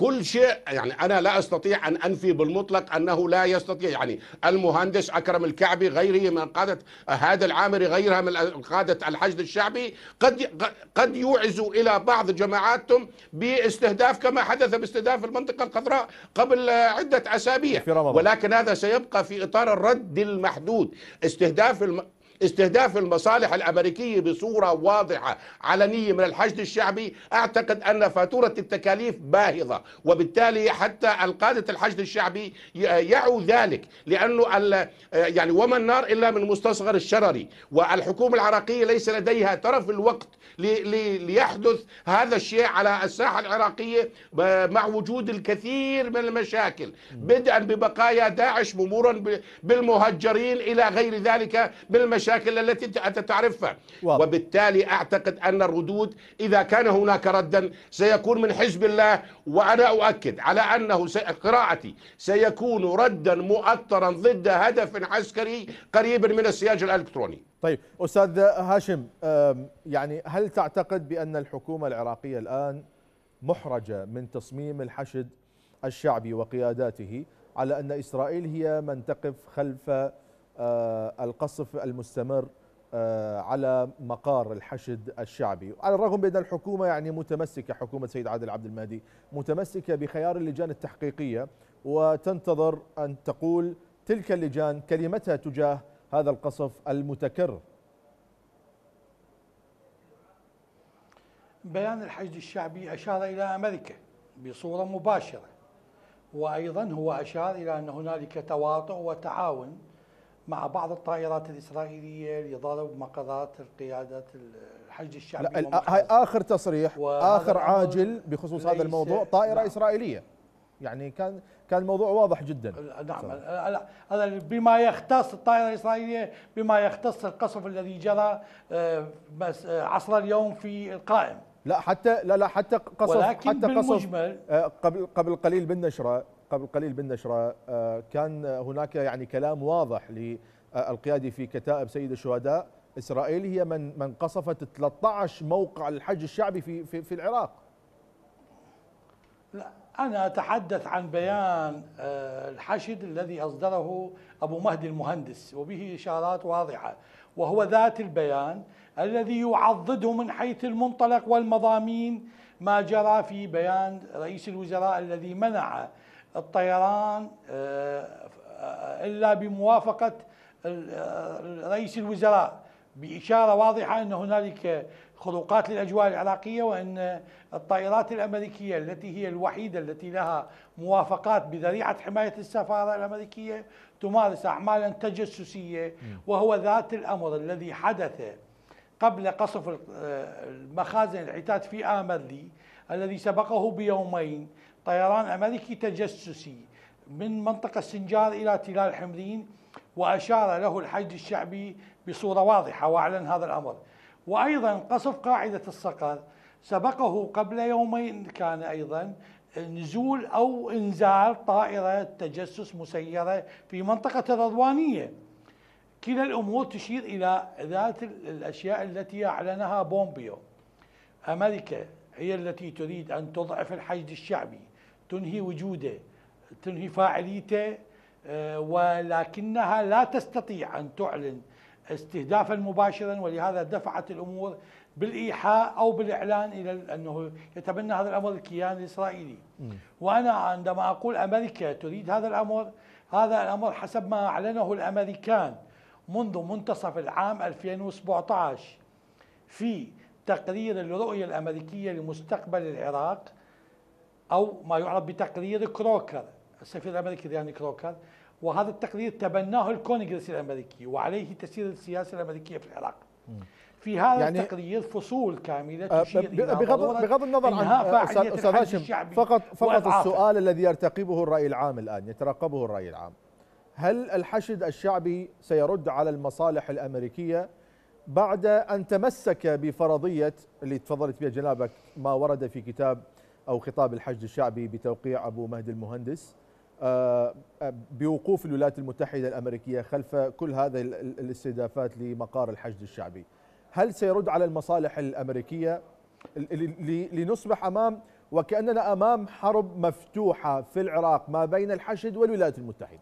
كل شيء يعني انا لا استطيع ان انفي بالمطلق انه لا يستطيع يعني المهندس اكرم الكعبي غيره من قاده هذا العامري غيرها من قاده الحشد الشعبي قد قد يوعزوا الى بعض جماعاتهم باستهداف كما حدث باستهداف المنطقه الخضراء قبل عده اسابيع ولكن هذا سيبقى في اطار الرد المحدود استهداف الم... استهداف المصالح الأمريكية بصورة واضحة علنية من الحشد الشعبي أعتقد أن فاتورة التكاليف باهظة وبالتالي حتى القادة الحشد الشعبي يعوا ذلك لأنه يعني وما النار إلا من مستصغر الشرري والحكومة العراقية ليس لديها طرف الوقت ليحدث هذا الشيء على الساحة العراقية مع وجود الكثير من المشاكل بدءا ببقايا داعش مرورا بالمهجرين إلى غير ذلك بالمشاكل المشاكل التي أنت تعرفها واضح. وبالتالي أعتقد أن الردود إذا كان هناك ردا سيكون من حزب الله وأنا أؤكد على أنه قراءتي سيكون ردا مؤطرا ضد هدف عسكري قريب من السياج الإلكتروني طيب أستاذ هاشم يعني هل تعتقد بأن الحكومة العراقية الآن محرجة من تصميم الحشد الشعبي وقياداته على أن إسرائيل هي من تقف خلف آه، القصف المستمر آه، على مقار الحشد الشعبي على الرغم بأن الحكومة يعني متمسكة حكومة سيد عادل عبد المهدي متمسكة بخيار اللجان التحقيقية وتنتظر أن تقول تلك اللجان كلمتها تجاه هذا القصف المتكرر بيان الحشد الشعبي أشار إلى أمريكا بصورة مباشرة وأيضا هو أشار إلى أن هنالك تواطؤ وتعاون مع بعض الطائرات الإسرائيلية لضرب مقرات القيادات الحج الشعبي لا هاي آخر تصريح آخر عاجل بخصوص هذا الموضوع طائرة نعم إسرائيلية يعني كان كان الموضوع واضح جدا نعم هذا بما يختص الطائره الاسرائيليه بما يختص القصف الذي جرى آه، بس آه، عصر اليوم في القائم لا حتى لا لا حتى قصف ولكن حتى قصف آه، قبل قبل قليل بالنشره قبل قليل بالنشرة آه، كان هناك يعني كلام واضح للقيادي في كتائب سيد الشهداء إسرائيل هي من من قصفت 13 موقع للحج الشعبي في في, في العراق لا أنا أتحدث عن بيان آه، الحشد الذي أصدره أبو مهدي المهندس وبه إشارات واضحة وهو ذات البيان الذي يعضده من حيث المنطلق والمضامين ما جرى في بيان رئيس الوزراء الذي منع الطيران آه، إلا بموافقة آه، رئيس الوزراء بإشارة واضحة أن هنالك خروقات للأجواء العراقية وأن الطائرات الأمريكية التي هي الوحيدة التي لها موافقات بذريعة حماية السفارة الأمريكية تمارس أعمالا تجسسية وهو ذات الأمر الذي حدث قبل قصف آه، المخازن العتاد في آمرلي الذي سبقه بيومين طيران أمريكي تجسسي من منطقة سنجار إلى تلال حمرين وأشار له الحشد الشعبي بصورة واضحة وأعلن هذا الأمر وأيضا قصف قاعدة الصقر سبقه قبل يومين كان أيضا نزول أو إنزال طائرة تجسس مسيرة في منطقة الرضوانية كلا الأمور تشير إلى ذات الأشياء التي أعلنها بومبيو أمريكا هي التي تريد أن تضعف الحشد الشعبي تنهي وجوده تنهي فاعليته آه، ولكنها لا تستطيع أن تعلن استهدافا مباشرا ولهذا دفعت الأمور بالإيحاء أو بالإعلان إلى أنه يتبنى هذا الأمر الكيان الإسرائيلي وأنا عندما أقول أمريكا تريد هذا الأمر هذا الأمر حسب ما أعلنه الأمريكان منذ منتصف العام 2017 في تقرير الرؤية الأمريكية لمستقبل العراق أو ما يعرف بتقرير كروكر السفير الأمريكي دياني كروكر وهذا التقرير تبناه الكونغرس الأمريكي وعليه تسير السياسة الأمريكية في العراق في هذا يعني التقرير فصول كامله آه، تشير الى بغض, بغض النظر عن آه، استاذ هاشم فقط فقط السؤال الذي يرتقبه الراي العام الان يترقبه الراي العام هل الحشد الشعبي سيرد على المصالح الامريكيه بعد ان تمسك بفرضيه اللي تفضلت بها جنابك ما ورد في كتاب أو خطاب الحشد الشعبي بتوقيع أبو مهدي المهندس آه، آه، بوقوف الولايات المتحدة الأمريكية خلف كل هذه الاستهدافات لمقار الحشد الشعبي هل سيرد على المصالح الأمريكية لنصبح أمام وكأننا أمام حرب مفتوحة في العراق ما بين الحشد والولايات المتحدة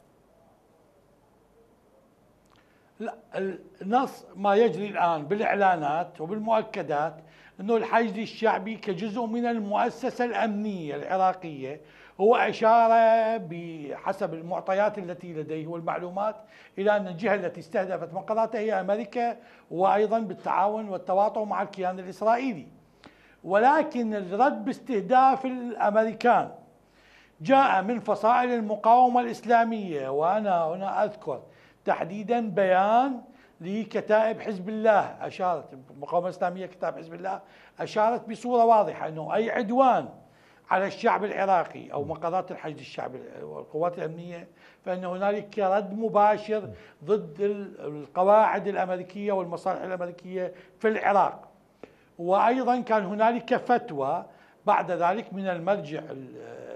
لا النص ما يجري الآن بالإعلانات وبالمؤكدات أنه الحشد الشعبي كجزء من المؤسسة الأمنية العراقية هو إشارة بحسب المعطيات التي لديه والمعلومات إلى أن الجهة التي استهدفت مقراتها هي أمريكا وأيضا بالتعاون والتواطؤ مع الكيان الإسرائيلي ولكن الرد باستهداف الأمريكان جاء من فصائل المقاومة الإسلامية وأنا هنا أذكر تحديدا بيان لكتائب حزب الله أشارت المقاومة الإسلامية كتائب حزب الله أشارت بصورة واضحة أنه أي عدوان على الشعب العراقي أو مقرات الحشد الشعبي والقوات الأمنية فإن هنالك رد مباشر ضد القواعد الأمريكية والمصالح الأمريكية في العراق وأيضا كان هنالك فتوى بعد ذلك من المرجع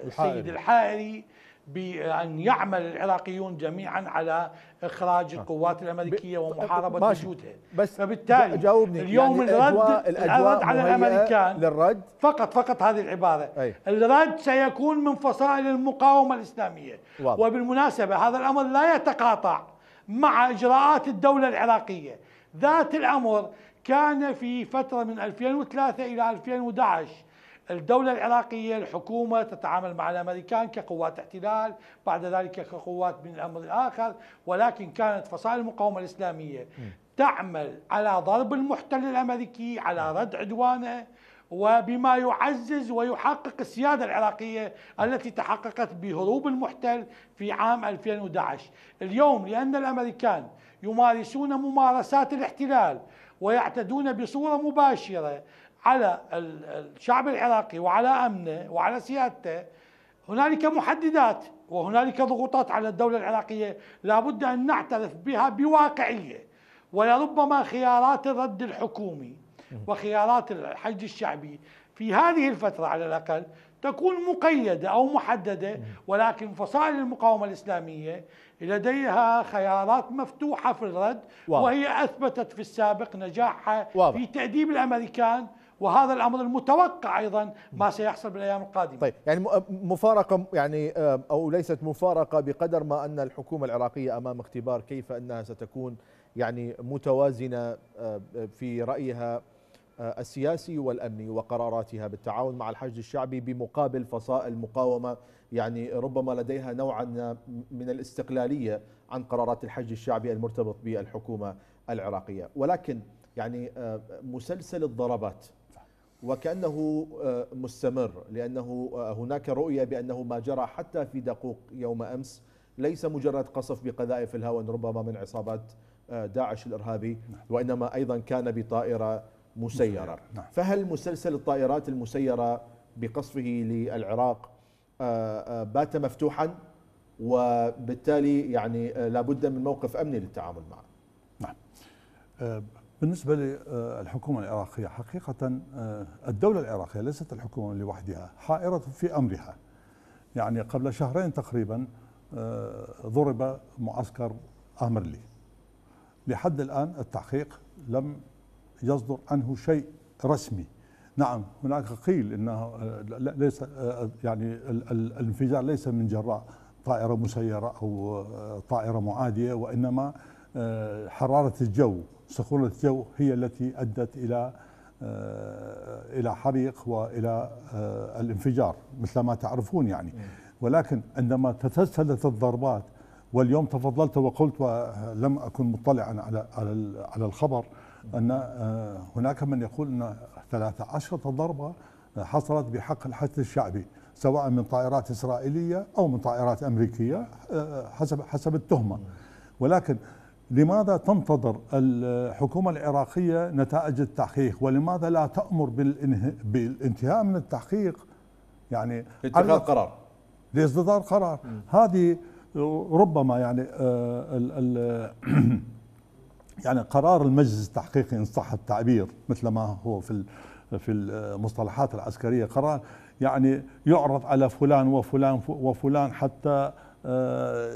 السيد الحائري بأن يعمل العراقيون جميعا على إخراج آه. القوات الأمريكية ومحاربة وجودها بس فبالتالي جاوبني اليوم يعني الرد, الأجواء الرد على الأمريكان للرد فقط فقط هذه العبارة أي. الرد سيكون من فصائل المقاومة الإسلامية واضح. وبالمناسبة هذا الأمر لا يتقاطع مع إجراءات الدولة العراقية ذات الأمر كان في فترة من 2003 إلى 2011 الدولة العراقية الحكومة تتعامل مع الأمريكان كقوات احتلال بعد ذلك كقوات من الأمر الآخر ولكن كانت فصائل المقاومة الإسلامية تعمل على ضرب المحتل الأمريكي على رد عدوانه وبما يعزز ويحقق السيادة العراقية التي تحققت بهروب المحتل في عام 2011 اليوم لأن الأمريكان يمارسون ممارسات الاحتلال ويعتدون بصورة مباشرة على الشعب العراقي وعلى أمنه وعلى سيادته هنالك محددات وهنالك ضغوطات على الدولة العراقية لابد أن نعترف بها بواقعية ولربما خيارات الرد الحكومي وخيارات الحج الشعبي في هذه الفترة على الأقل تكون مقيدة أو محددة ولكن فصائل المقاومة الإسلامية لديها خيارات مفتوحة في الرد واضح. وهي أثبتت في السابق نجاحها واضح. في تأديب الأمريكان وهذا الامر المتوقع ايضا ما سيحصل بالايام القادمه. طيب يعني مفارقه يعني آه، او ليست مفارقه بقدر ما ان الحكومه العراقيه امام اختبار كيف انها ستكون يعني متوازنه آه، في رايها آه، السياسي والامني وقراراتها بالتعاون مع الحشد الشعبي بمقابل فصائل مقاومه يعني ربما لديها نوعا من الاستقلالية عن قرارات الحج الشعبي المرتبط بالحكومة العراقية ولكن يعني آه، مسلسل الضربات وكأنه آه، مستمر لأنه آه، هناك رؤية بأنه ما جرى حتى في دقوق يوم أمس ليس مجرد قصف بقذائف الهاون ربما من عصابات داعش الإرهابي نعم. وإنما أيضا كان بطائرة مسيرة نعم. فهل مسلسل الطائرات المسيرة بقصفه للعراق آه، آه، بات مفتوحا وبالتالي يعني آه، لابد من موقف امني للتعامل معه. نعم. بالنسبة للحكومة العراقية حقيقة الدولة العراقية ليست الحكومة لوحدها حائرة في أمرها يعني قبل شهرين تقريبا ضرب معسكر أمرلي لحد الآن التحقيق لم يصدر عنه شيء رسمي نعم هناك قيل انه ليس يعني الانفجار ليس من جراء طائره مسيره او آه، طائره معاديه وانما آه، حراره الجو سخونه الجو هي التي ادت الى آه، الى حريق والى الانفجار مثل ما تعرفون يعني ولكن عندما تسلسلت الضربات واليوم تفضلت وقلت ولم اكن مطلعا على على الخبر ان هناك من يقول ان 13 ضربة حصلت بحق الحشد الشعبي سواء من طائرات إسرائيلية أو من طائرات أمريكية آه، حسب حسب التهمة ولكن لماذا تنتظر الحكومة العراقية نتائج التحقيق ولماذا لا تأمر بالانتهاء من التحقيق يعني لاتخاذ قرار لإصدار قرار هذه ربما يعني آه، ال ال يعني قرار المجلس التحقيقي ان صح التعبير مثل ما هو في في المصطلحات العسكريه قرار يعني يعرض على فلان وفلان وفلان حتى آه،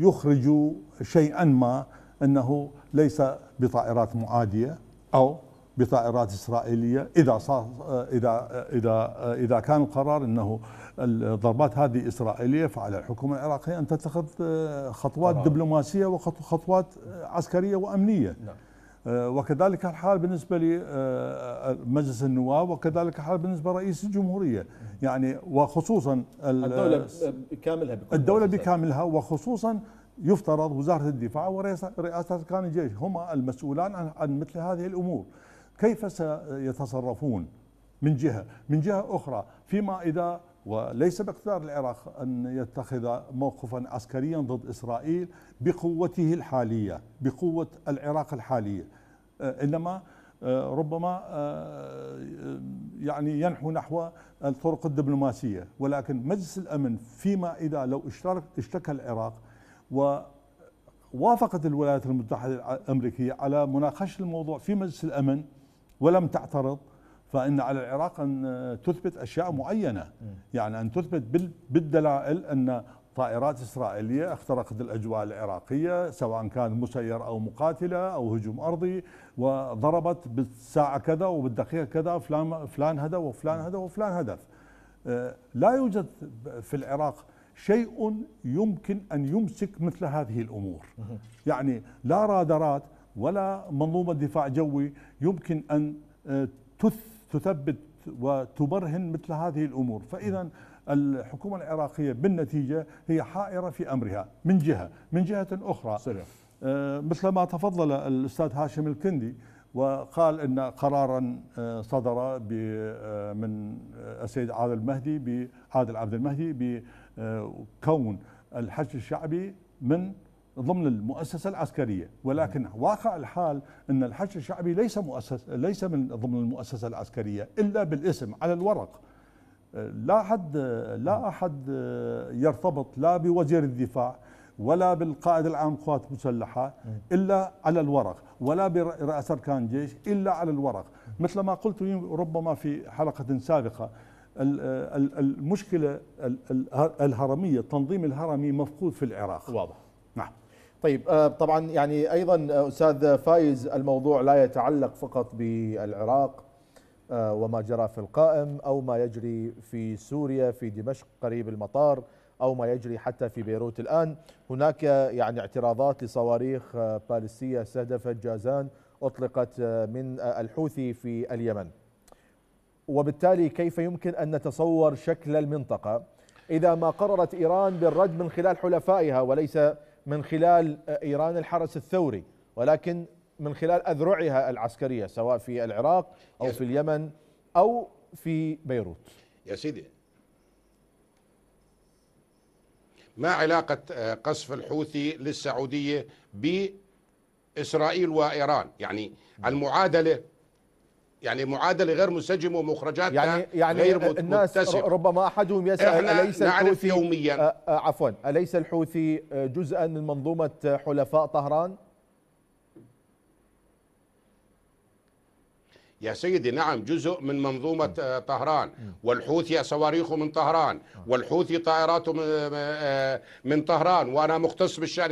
يخرجوا شيئا ما انه ليس بطائرات معاديه او بطائرات اسرائيليه اذا صار آه، اذا آه، اذا اذا كان القرار انه الضربات هذه إسرائيلية فعلى الحكومة العراقية أن تتخذ آه، خطوات طبعا. دبلوماسية وخطوات آه، عسكرية وأمنية نعم. آه، وكذلك الحال بالنسبة لمجلس النواب وكذلك الحال بالنسبة لرئيس الجمهورية يعني وخصوصا الدولة بكاملها الدولة بكاملها وخصوصا يفترض وزارة الدفاع ورئاسة كان الجيش هما المسؤولان عن مثل هذه الأمور كيف سيتصرفون من جهة من جهة أخرى فيما إذا وليس باقتدار العراق أن يتخذ موقفا عسكريا ضد إسرائيل بقوته الحالية بقوة العراق الحالية آه، إنما آه، ربما آه، يعني ينحو نحو الطرق الدبلوماسية ولكن مجلس الأمن فيما إذا لو اشترك اشتكى العراق ووافقت الولايات المتحدة الأمريكية على مناقشة الموضوع في مجلس الأمن ولم تعترض فإن على العراق أن تثبت أشياء معينة يعني أن تثبت بالدلائل أن طائرات إسرائيلية اخترقت الأجواء العراقية سواء كان مسير أو مقاتلة أو هجوم أرضي وضربت بالساعة كذا وبالدقيقة كذا فلان, فلان هدف وفلان هدف وفلان هدف آه، لا يوجد في العراق شيء يمكن أن يمسك مثل هذه الأمور يعني لا رادارات ولا منظومة دفاع جوي يمكن أن آه، تث تثبت وتبرهن مثل هذه الأمور فإذا الحكومة العراقية بالنتيجة هي حائرة في أمرها من جهة من جهة أخرى سريع. آه، مثل ما تفضل الأستاذ هاشم الكندي وقال ان قرارا آه، صدر آه، من السيد عادل المهدي بعادل عبد المهدي بكون الحشد الشعبي من ضمن المؤسسة العسكرية ولكن واقع الحال أن الحشد الشعبي ليس مؤسس ليس من ضمن المؤسسة العسكرية إلا بالاسم على الورق لا أحد لا أحد يرتبط لا بوزير الدفاع ولا بالقائد العام قوات مسلحة إلا على الورق ولا برئاسة أركان جيش إلا على الورق مثل ما قلت ربما في حلقة سابقة المشكلة الهرمية التنظيم الهرمي مفقود في العراق واضح طيب آه، طبعا يعني ايضا آه، استاذ فايز الموضوع لا يتعلق فقط بالعراق آه، وما جرى في القائم او ما يجري في سوريا في دمشق قريب المطار او ما يجري حتى في بيروت الان هناك يعني اعتراضات لصواريخ باليستيه استهدفت جازان اطلقت من الحوثي في اليمن وبالتالي كيف يمكن ان نتصور شكل المنطقه اذا ما قررت ايران بالرد من خلال حلفائها وليس من خلال آه، إيران الحرس الثوري ولكن من خلال أذرعها العسكرية سواء في العراق أو في اليمن أو في بيروت يا سيدي ما علاقة آه، قصف الحوثي للسعودية بإسرائيل وإيران يعني نعم. المعادلة يعني معادله غير منسجمه ومخرجاتها يعني يعني غير الناس متسمة. ربما احدهم يسال اليس الحوثي يوميا آه، آه، عفوا اليس الحوثي جزءا من منظومه حلفاء طهران؟ يا سيدي نعم جزء من منظومة آه، طهران والحوثي صواريخه من طهران والحوثي طائراته من طهران وأنا مختص بالشأن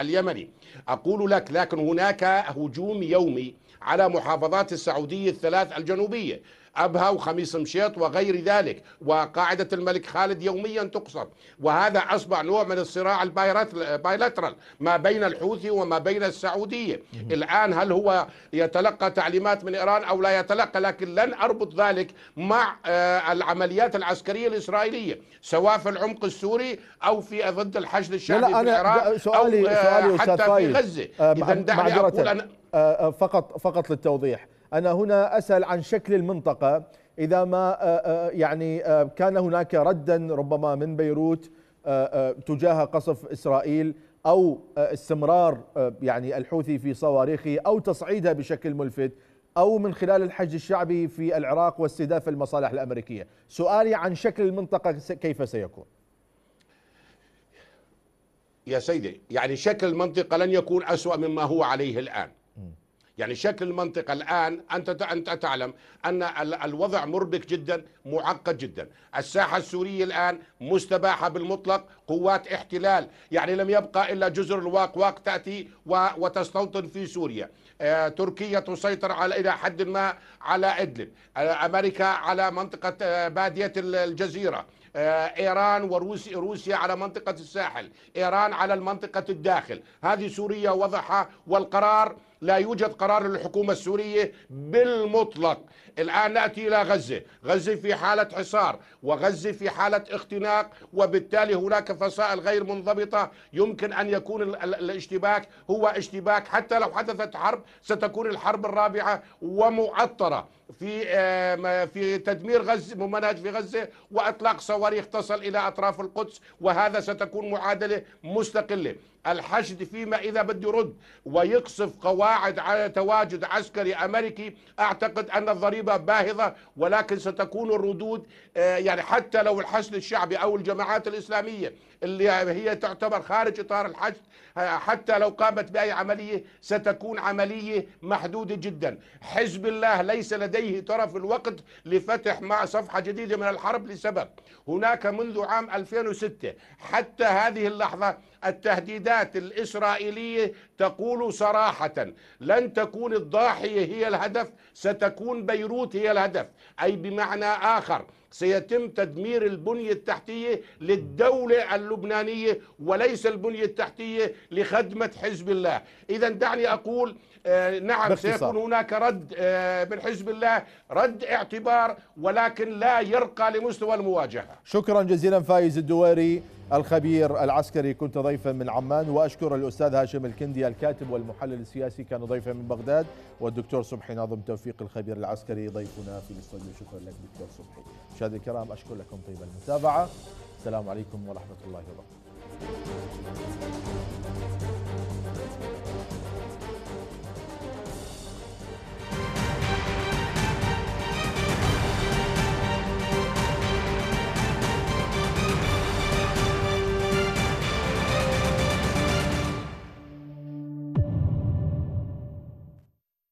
اليمني أقول لك لكن هناك هجوم يومي على محافظات السعودية الثلاث الجنوبية أبها وخميس مشيط وغير ذلك وقاعدة الملك خالد يوميا تقصف وهذا أصبح نوع من الصراع البايلاترال ما بين الحوثي وما بين السعودية الآن هل هو يتلقى تعليمات من إيران أو لا يتلقى لكن لن أربط ذلك مع آه، العمليات العسكرية الإسرائيلية سواء في العمق السوري أو في ضد الحشد الشعبي لا لا أنا في العراق أو آه، سؤالي حتى في غزة آه، إذا دعني أقول أنا آه، آه، فقط فقط للتوضيح أنا هنا أسأل عن شكل المنطقة إذا ما آه، يعني كان هناك ردا ربما من بيروت تجاه قصف إسرائيل أو استمرار يعني الحوثي في صواريخه أو تصعيدها بشكل ملفت أو من خلال الحج الشعبي في العراق واستهداف المصالح الأمريكية سؤالي عن شكل المنطقة كيف سيكون يا سيدي يعني شكل المنطقة لن يكون أسوأ مما هو عليه الآن يعني شكل المنطقة الآن أنت أنت تعلم أن الوضع مربك جدا معقد جدا الساحة السورية الآن مستباحة بالمطلق قوات احتلال يعني لم يبقى إلا جزر الواق واق تأتي وتستوطن في سوريا آه، تركيا تسيطر على إلى حد ما على إدلب آه، أمريكا على منطقة آه، بادية الجزيرة ايران وروسيا روسيا على منطقه الساحل، ايران على المنطقه الداخل، هذه سوريا وضعها والقرار لا يوجد قرار للحكومة السورية بالمطلق الآن نأتي إلى غزة غزة في حالة حصار وغزة في حالة اختناق وبالتالي هناك فصائل غير منضبطة يمكن أن يكون الاشتباك هو اشتباك حتى لو حدثت حرب ستكون الحرب الرابعة ومعطرة في في تدمير غزة ممنهج في غزة وإطلاق صواريخ تصل إلى أطراف القدس وهذا ستكون معادلة مستقلة الحشد فيما إذا بده يرد ويقصف قواعد على تواجد عسكري أمريكي أعتقد أن الضريبة مصيبة باهظة ولكن ستكون الردود آه، يعني حتى لو الحشد الشعبي أو الجماعات الإسلامية اللي هي تعتبر خارج إطار الحشد حتى لو قامت بأي عملية ستكون عملية محدودة جدا حزب الله ليس لديه طرف الوقت لفتح مع صفحة جديدة من الحرب لسبب هناك منذ عام 2006 حتى هذه اللحظة التهديدات الإسرائيلية تقول صراحة لن تكون الضاحية هي الهدف ستكون بيروت هي الهدف أي بمعنى آخر سيتم تدمير البنية التحتية للدولة اللبنانية وليس البنية التحتية لخدمة حزب الله إذا دعني أقول آه، نعم باختصار. سيكون هناك رد آه، من حزب الله رد اعتبار ولكن لا يرقى لمستوى المواجهة شكرا جزيلا فايز الدويري الخبير العسكري كنت ضيفا من عمان واشكر الاستاذ هاشم الكندي الكاتب والمحلل السياسي كان ضيفا من بغداد والدكتور صبحي ناظم توفيق الخبير العسكري ضيفنا في الاستوديو شكرا لك دكتور صبحي مشاهدي الكرام اشكر لكم طيب المتابعه السلام عليكم ورحمه الله وبركاته